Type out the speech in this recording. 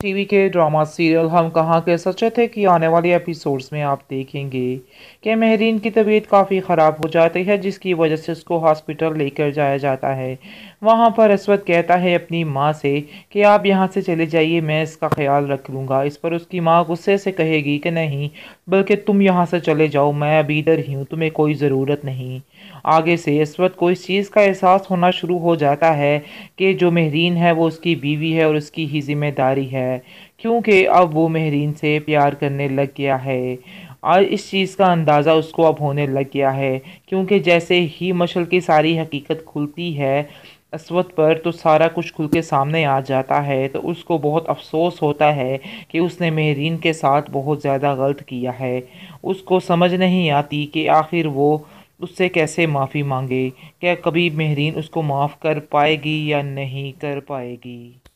TV के drama serial हम कहाँ के सचे थे कि आने वाले एपिसोड्स में आप देखेंगे कि महरीन की तबीयत काफ़ी ख़राब हो जाती है जिसकी वजह से उसको हॉस्पिटल लेकर जाया जाता है वहाँ पर असवद कहता है अपनी माँ से कि आप यहाँ से चले जाइए मैं इसका ख्याल रख लूँगा इस पर उसकी माँ गुस्से से कहेगी कि नहीं बल्कि तुम यहाँ से चले जाओ मैं अभी इधर ही हूँ तुम्हें कोई ज़रूरत नहीं आगे से असवद को इस चीज़ का एहसास होना शुरू हो जाता है कि जो महरीन है वो उसकी बीवी है और उसकी ही जिम्मेदारी है है क्योंकि अब वो महरीन से प्यार करने लग गया है और इस चीज़ का अंदाज़ा उसको अब होने लग गया है क्योंकि जैसे ही मशल की सारी हकीकत खुलती है असवद पर तो सारा कुछ खुल के सामने आ जाता है तो उसको बहुत अफसोस होता है कि उसने महरीन के साथ बहुत ज़्यादा गलत किया है उसको समझ नहीं आती कि आखिर वो उससे कैसे माफ़ी मांगे क्या कभी महरीन उसको माफ़ कर पाएगी या नहीं कर पाएगी